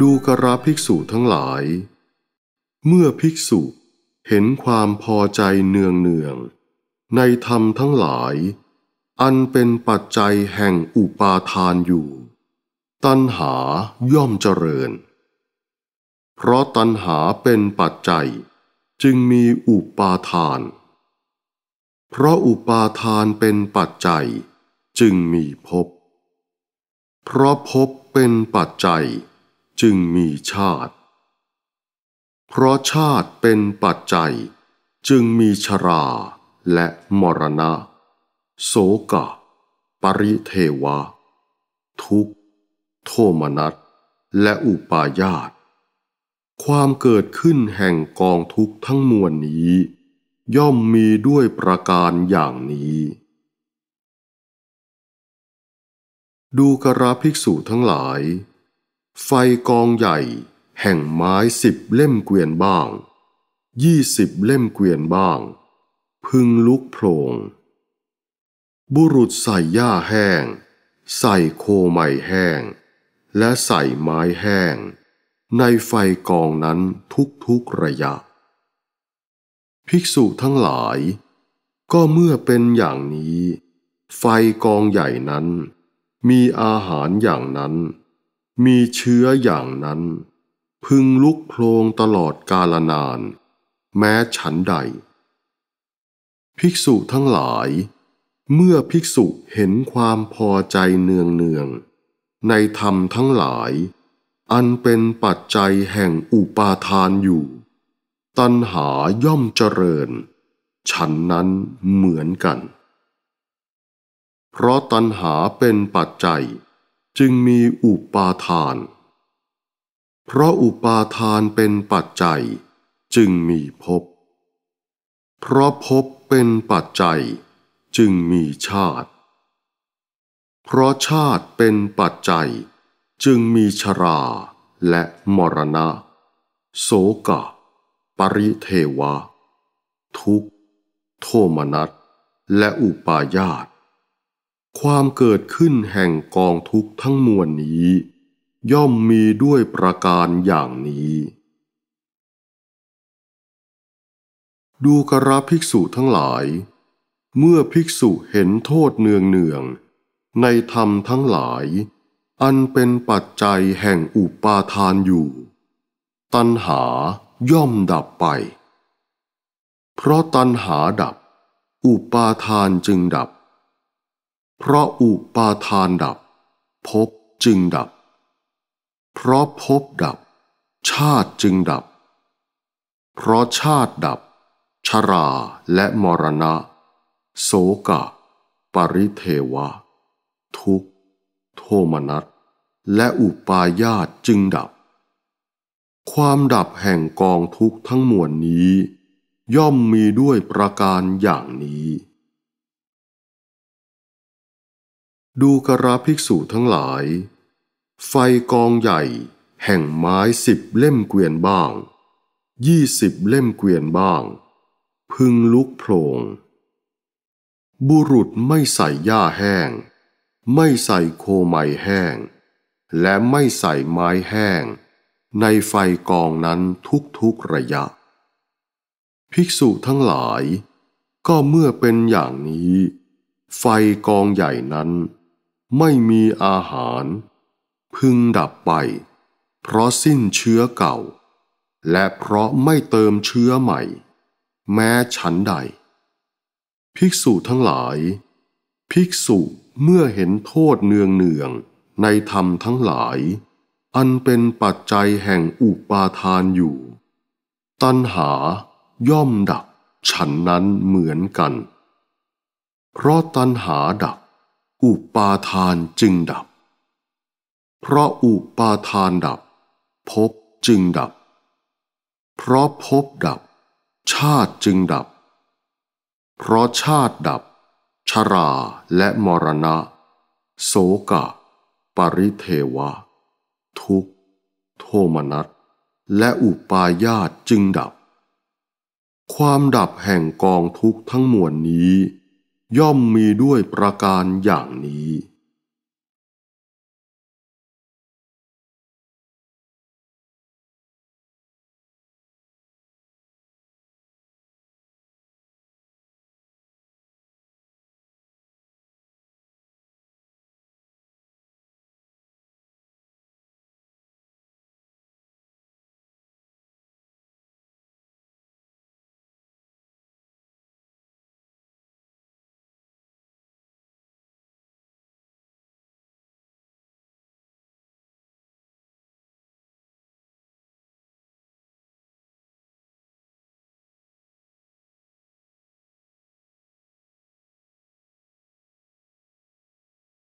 ดูกราภิกษุทั้งหลาย เมื่อภิกษุเห็นความพอใจเนืองเนืองในธรรมทั้งหลาย อันเป็นปัจจัยแห่งอุปาทานอยู่ ตัณหาย่อมเจริญ เพราะตัณหาเป็นปัจจัยจึงมีอุปาทาน เพราะอุปาทานเป็นปัจจัยจึงมีภพ เพราะภพเป็นปัจจัยจึงมีชาติ เพราะชาติเป็นปัจจัยจึงมีชรา และมรณะโศกะ ปริเทวะ ทุกโทมนัสและอุปาญาตความเกิดขึ้นแห่งกองทุกข์ทั้งมวลนี้ ย่อมมีด้วยประการอย่างนี้ ดูกระภิกษุทั้งหลายไฟกองใหญ่แห่งไม้สิบเล่มเกวียนบ้างยี่สิบเล่มเกวียนบ้าง พึงลุกโผลงบุรุษใส่หญ้าแห้ง ใส่โคใหม่แห้ง และใส่ไม้แห้ง ในไฟกองนั้นทุกทุกระยะ ภิกษุทั้งหลาย ก็เมื่อเป็นอย่างนี้ ไฟกองใหญ่นั้น มีอาหารอย่างนั้นมีเชื้ออย่างนั้น พึงลุกโพลงตลอดกาลนาน แม้ฉันใด ภิกษุทั้งหลาย เมื่อภิกษุเห็นความพอใจเนืองเนือง ในธรรมทั้งหลาย อันเป็นปัจจัยแห่งอุปาทานอยู่ ตัณหาย่อมเจริญ ฉันนั้นเหมือนกัน เพราะตัณหาเป็นปัจจัยจึงมีอุปาทาน เพราะอุปาทานเป็นปัจจัยจึงมีภพ เพราะภพเป็นปัจจัยจึงมีชาติ เพราะชาติเป็นปัจจัยจึงมีชรา และมรณะโสกะ ปริเทวะ ทุกโทมนัสและอุปาญาตความเกิดขึ้นแห่งกองทุกข์ทั้งมวลนี้ย่อมมีด้วยประการอย่างนี้ ดูกระภิกษุทั้งหลาย เมื่อภิกษุเห็นโทษเนืองเนืองในธรรมทั้งหลาย อันเป็นปัจจัยแห่งอุปาทานอยู่ ตัณหาย่อมดับไป เพราะตัณหาดับ อุปาทานจึงดับเพราะอุปาทานดับภพจึงดับ เพราะภพดับ ชาติจึงดับ เพราะชาติดับ ชราและมรณะโสกะ ปริเทวะ ทุกโทมนัส และอุปาญาตจึงดับ ความดับแห่งกองทุกข์ทั้งมวลนี้ ย่อมมีด้วยประการอย่างนี้ดูกราภิกษุทั้งหลาย ไฟกองใหญ่แห่งไม้สิบเล่มเกวียนบ้าง ยี่สิบเล่มเกวียนบ้าง พึงลุกโผลงบุรุษไม่ใส่หญ้าแห้ง ไม่ใส่โคไม้แห้ง และไม่ใส่ไม้แห้ง ในไฟกองนั้นทุกทุกระยะ ภิกษุทั้งหลาย ก็เมื่อเป็นอย่างนี้ ไฟกองใหญ่นั้นไม่มีอาหาร พึงดับไป เพราะสิ้นเชื้อเก่า และเพราะไม่เติมเชื้อใหม่ แม้ฉันใด ภิกษุทั้งหลาย ภิกษุเมื่อเห็นโทษเนืองเนืองในธรรมทั้งหลาย อันเป็นปัจจัยแห่งอุปาทานอยู่ ตัณหาย่อมดับฉันนั้นเหมือนกัน เพราะตัณหาดับอุปาทานจึงดับ เพราะอุปาทานดับภพจึงดับ เพราะภพดับ ชาติจึงดับ เพราะชาติดับ ชราและมรณะ โสกะ ปริเทวะ ทุกโทมนัสและอุปาญาตจึงดับ ความดับแห่งกองทุกข์ทั้งมวลนี้ย่อมมีด้วยประการอย่างนี้